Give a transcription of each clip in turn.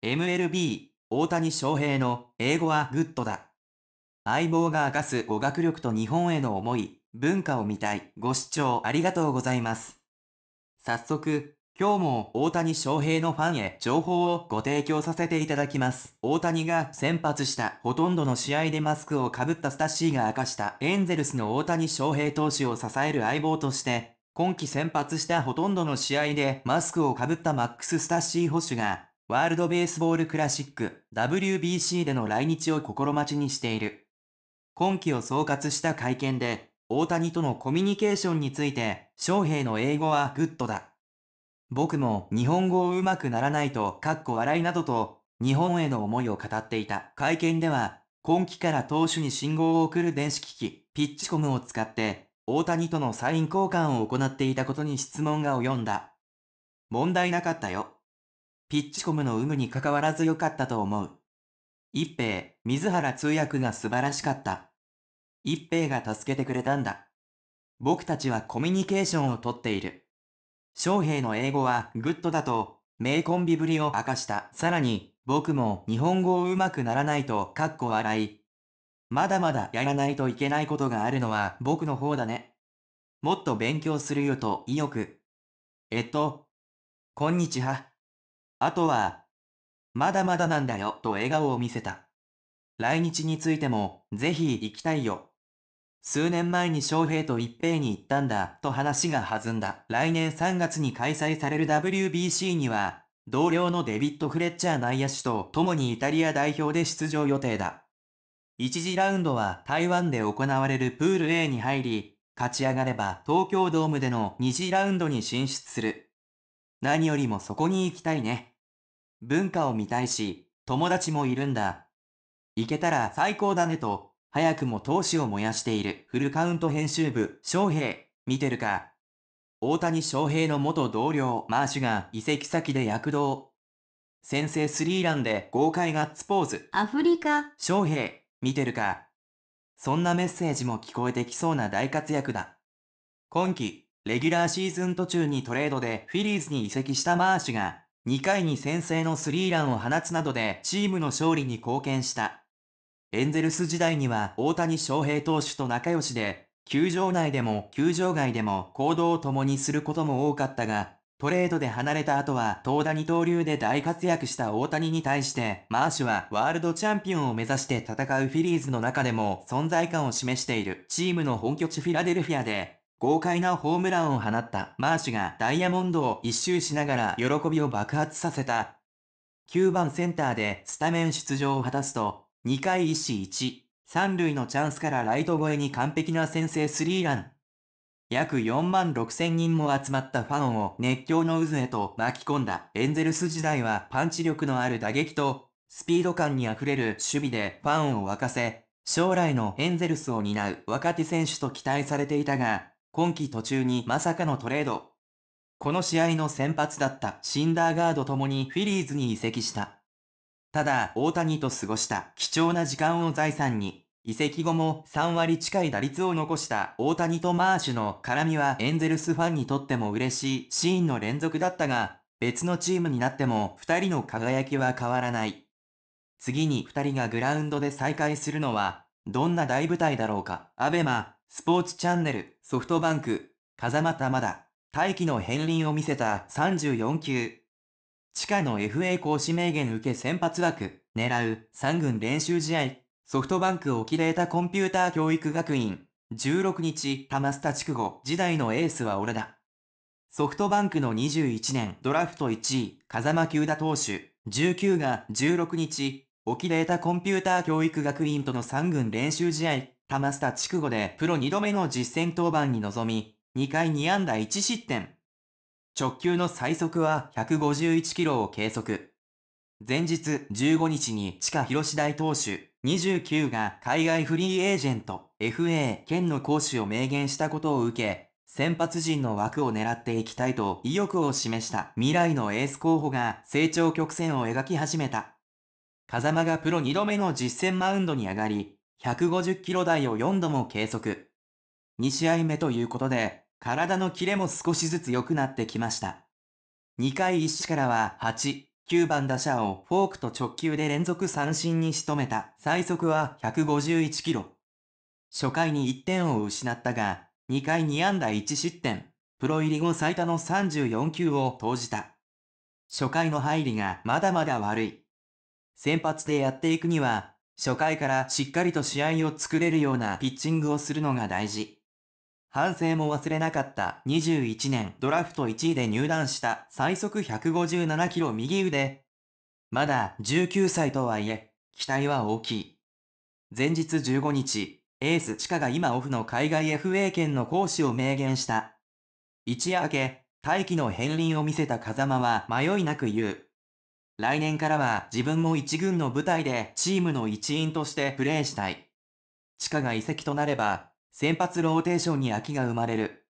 MLB 大谷翔平の英語はグッドだ。相棒が明かす語学力と日本への思い、文化を見たい。ご視聴ありがとうございます。早速、今日も大谷翔平のファンへ情報をご提供させていただきます。大谷が先発したほとんどの試合でマスクをかぶったスタッシーが明かしたエンゼルスの大谷翔平投手を支える相棒として今季先発したほとんどの試合でマスクをかぶったマックス・スタッシー捕手がワールドベースボールクラシック WBC での来日を心待ちにしている。今季を総括した会見で、大谷とのコミュニケーションについて、翔平の英語はグッドだ。僕も日本語をうまくならないと、かっこ笑いなどと、日本への思いを語っていた。会見では、今季から投手に信号を送る電子機器、ピッチコムを使って、大谷とのサイン交換を行っていたことに質問が及んだ。問題なかったよ。ピッチコムの有無に関わらず良かったと思う。一平、水原通訳が素晴らしかった。一平が助けてくれたんだ。僕たちはコミュニケーションをとっている。翔平の英語はグッドだと、名コンビぶりを明かした。さらに、僕も日本語をうまくならないと、かっこ笑い。まだまだやらないといけないことがあるのは僕の方だね。もっと勉強するよと意欲。えっと、こんにちは。あとは、まだまだなんだよと笑顔を見せた。来日についても、ぜひ行きたいよ。数年前に翔平と一平に行ったんだと話が弾んだ。来年3月に開催される WBC には、同僚のデビッド・フレッチャー内野手と共にイタリア代表で出場予定だ。1次ラウンドは台湾で行われるプール A に入り、勝ち上がれば東京ドームでの2次ラウンドに進出する。何よりもそこに行きたいね。文化を見たいし、友達もいるんだ。行けたら最高だねと、早くも闘志を燃やしているフルカウント編集部、翔平、見てるか。大谷翔平の元同僚、マーシュが移籍先で躍動。先制スリーランで豪快ガッツポーズ。アフリカ。翔平、見てるか。そんなメッセージも聞こえてきそうな大活躍だ。今季、レギュラーシーズン途中にトレードでフィリーズに移籍したマーシュが、2回に先制のスリーランを放つなどでチームの勝利に貢献した。エンゼルス時代には大谷翔平投手と仲良しで、球場内でも球場外でも行動を共にすることも多かったが、トレードで離れた後は東打二刀流で大活躍した大谷に対して、マーシュはワールドチャンピオンを目指して戦うフィリーズの中でも存在感を示しているチームの本拠地フィラデルフィアで豪快なホームランを放ったマーシュがダイヤモンドを一周しながら喜びを爆発させた。9番センターでスタメン出場を果たすと、2回1死1、3塁のチャンスからライト越えに完璧な先制スリーラン。約4万6千人も集まったファンを熱狂の渦へと巻き込んだエンゼルス時代はパンチ力のある打撃とスピード感に溢れる守備でファンを沸かせ、将来のエンゼルスを担う若手選手と期待されていたが、今季途中にまさかのトレード。この試合の先発だったシンダーガードともにフィリーズに移籍した。ただ、大谷と過ごした貴重な時間を財産に、移籍後も3割近い打率を残した大谷とマーシュの絡みはエンゼルスファンにとっても嬉しいシーンの連続だったが、別のチームになっても2人の輝きは変わらない。次に2人がグラウンドで再会するのは、どんな大舞台だろうか。アベマ、スポーツチャンネルソフトバンク風間玉田大気の片鱗を見せた34球地下の FA 講師名言受け先発枠狙う3軍練習試合ソフトバンク沖データコンピューター教育学院16日玉下区後時代のエースは俺だソフトバンクの21年ドラフト1位風間球打投手19が16日沖データコンピューター教育学院との3軍練習試合ハマスタ筑後でプロ2度目の実戦登板に臨み、2回2安打1失点。直球の最速は151キロを計測。前日15日に地下広大投手29が海外フリーエージェント FA 県の講師を明言したことを受け、先発陣の枠を狙っていきたいと意欲を示した未来のエース候補が成長曲線を描き始めた。風間がプロ2度目の実戦マウンドに上がり、150キロ台を4度も計測。2試合目ということで、体のキレも少しずつ良くなってきました。2回1死からは8、9番打者をフォークと直球で連続三振に仕留めた最速は151キロ。初回に1点を失ったが、2回2安打1失点、プロ入り後最多の34球を投じた。初回の入りがまだまだ悪い。先発でやっていくには初回からしっかりと試合を作れるようなピッチングをするのが大事。反省も忘れなかった21年ドラフト1位で入団した最速157キロ右腕。まだ19歳とはいえ、期待は大きい。前日15日、エース地下が今オフの海外 FA 権の行使を明言した。一夜明け、大気の片鱗を見せた風間は迷いなく言う。来年からは自分も一軍の舞台でチームの一員としてプレーしたい。地下が移籍となれば、先発ローテーションに空きが生まれる。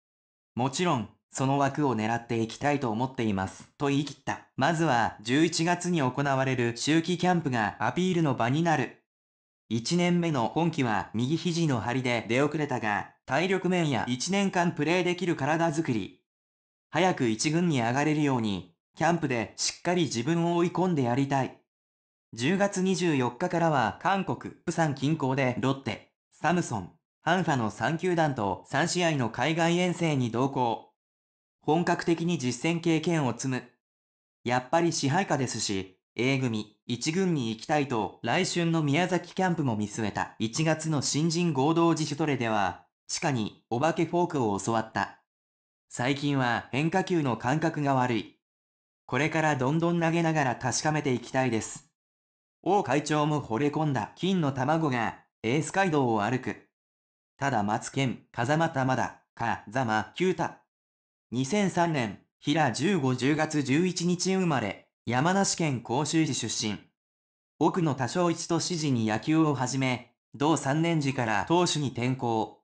もちろん、その枠を狙っていきたいと思っています。と言い切った。まずは11月に行われる周期キャンプがアピールの場になる。1年目の今季は右肘の張りで出遅れたが、体力面や1年間プレーできる体づくり。早く1軍に上がれるようにキャンプでしっかり自分を追い込んでやりたい。10月24日からは韓国、釜山近郊でロッテ、サムソン、ハンファの3球団と3試合の海外遠征に同行。本格的に実戦経験を積む。やっぱり支配下ですし、A 組、1軍に行きたいと、来春の宮崎キャンプも見据えた1月の新人合同自主トレでは、地下にお化けフォークを教わった。最近は変化球の感覚が悪い。これからどんどん投げながら確かめていきたいです。王会長も惚れ込んだ金の卵が、エース街道を歩く。ただ松剣、風間玉だ、風間九太。2003年、平15、10月11日生まれ、山梨県甲州市出身。奥の多少一と指示に野球を始め、同3年時から投手に転向。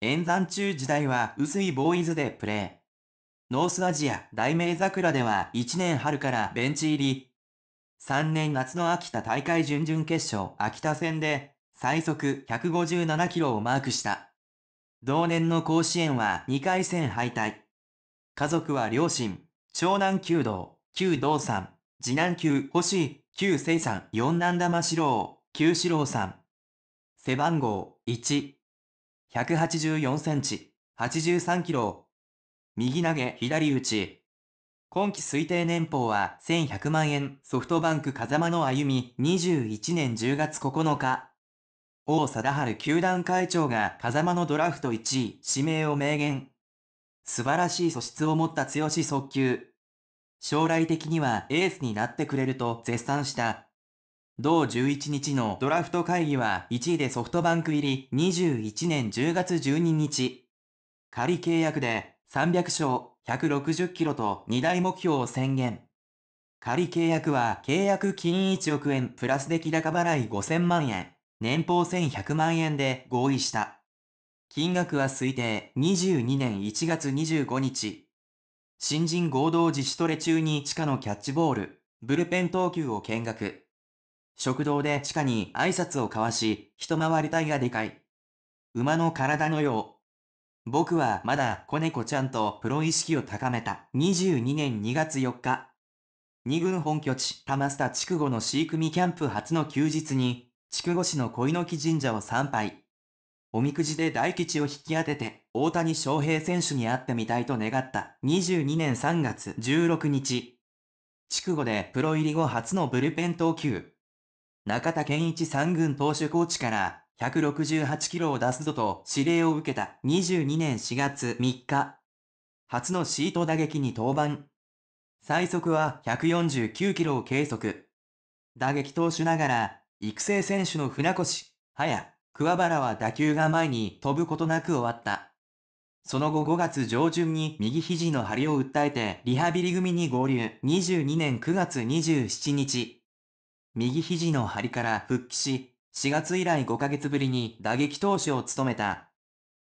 演算中時代は薄いボーイズでプレー。ノースアジア大名桜では1年春からベンチ入り。3年夏の秋田大会準々決勝秋田戦で最速157キロをマークした。同年の甲子園は2回戦敗退。家族は両親、長男弓道、旧道さん、次男弓星、旧生さん、四男玉四郎、旧四郎さん。背番号1。184センチ、83キロ、右投げ左打ち。今季推定年俸は1100万円、ソフトバンク風間の歩み、21年10月9日。王貞治球団会長が風間のドラフト1位、指名を明言。素晴らしい素質を持った強し速球。将来的にはエースになってくれると絶賛した。同11日のドラフト会議は1位でソフトバンク入り21年10月12日。仮契約で300勝160キロと2大目標を宣言。仮契約は契約金1億円プラス出来高払い5000万円、年俸1100万円で合意した。金額は推定22年1月25日。新人合同自主トレ中に地下のキャッチボール、ブルペン投球を見学。食堂で地下に挨拶を交わし、一回り体がでかい。馬の体のよう僕はまだ子猫ちゃんとプロ意識を高めた。22年2月4日。2軍本拠地、玉下筑後の飼育みキャンプ初の休日に、筑後市の小猪木神社を参拝。おみくじで大吉を引き当てて、大谷翔平選手に会ってみたいと願った。22年3月16日。筑後でプロ入り後初のブルペン投球。中田健一三軍投手コーチから168キロを出すぞと指令を受けた22年4月3日。初のシート打撃に登板。最速は149キロを計測。打撃投手ながら、育成選手の船越、早、桑原は打球が前に飛ぶことなく終わった。その後5月上旬に右肘の張りを訴えてリハビリ組に合流。22年9月27日。右肘の張りから復帰し、4月以来5ヶ月ぶりに打撃投手を務めた。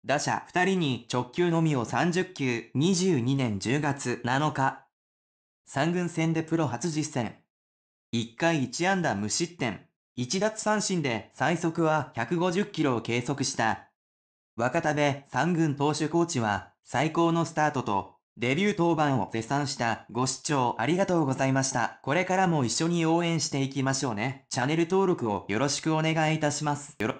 打者2人に直球のみを30球、22年10月7日。3軍戦でプロ初実戦。1回1安打無失点、1奪三振で最速は150キロを計測した。若田部3軍投手コーチは最高のスタートとデビュー登板を絶賛したご視聴ありがとうございました。これからも一緒に応援していきましょうね。チャンネル登録をよろしくお願いいたします。よろ